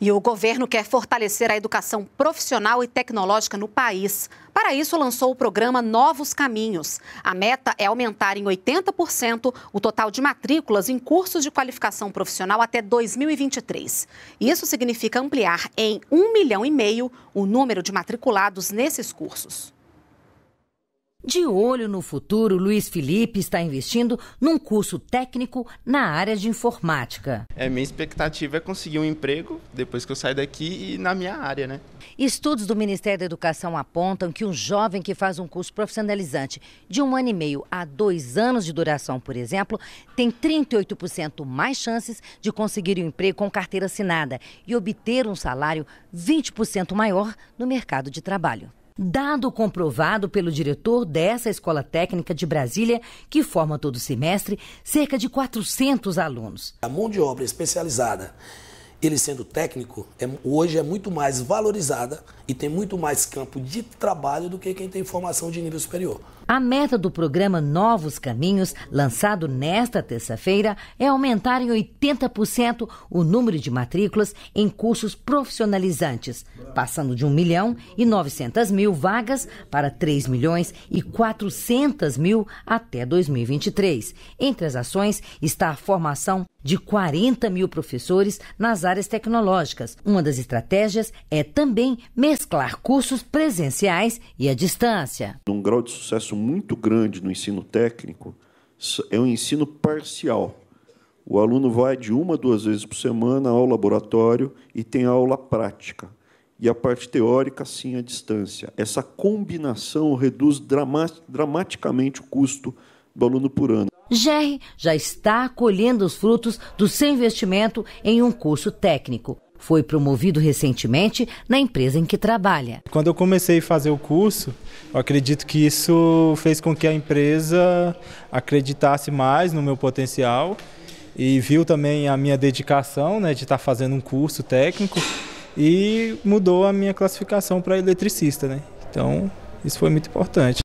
E o governo quer fortalecer a educação profissional e tecnológica no país. Para isso, lançou o programa Novos Caminhos. A meta é aumentar em 80% o total de matrículas em cursos de qualificação profissional até 2023. Isso significa ampliar em 1 milhão e meio o número de matriculados nesses cursos. De olho no futuro, Luiz Felipe está investindo num curso técnico na área de informática. É, minha expectativa é conseguir um emprego depois que eu sair daqui e na minha área, né? Estudos do Ministério da Educação apontam que um jovem que faz um curso profissionalizante de um ano e meio a dois anos de duração, por exemplo, tem 38% mais chances de conseguir um emprego com carteira assinada e obter um salário 20% maior no mercado de trabalho dado comprovado pelo diretor dessa escola técnica de Brasília, que forma todo semestre cerca de 400 alunos. A mão de obra especializada ele sendo técnico, é, hoje é muito mais valorizada e tem muito mais campo de trabalho do que quem tem formação de nível superior. A meta do programa Novos Caminhos, lançado nesta terça-feira, é aumentar em 80% o número de matrículas em cursos profissionalizantes, passando de 1 milhão e 900 mil vagas para 3 milhões e 400 mil até 2023. Entre as ações está a formação de 40 mil professores nas áreas tecnológicas. Uma das estratégias é também mesclar cursos presenciais e à distância. Um grau de sucesso muito grande no ensino técnico é o um ensino parcial. O aluno vai de uma a duas vezes por semana ao laboratório e tem aula prática. E a parte teórica, sim, à distância. Essa combinação reduz dramaticamente o custo do aluno por ano. Jerry já está colhendo os frutos do seu investimento em um curso técnico. Foi promovido recentemente na empresa em que trabalha. Quando eu comecei a fazer o curso, eu acredito que isso fez com que a empresa acreditasse mais no meu potencial e viu também a minha dedicação né, de estar fazendo um curso técnico e mudou a minha classificação para eletricista. Né? Então, isso foi muito importante.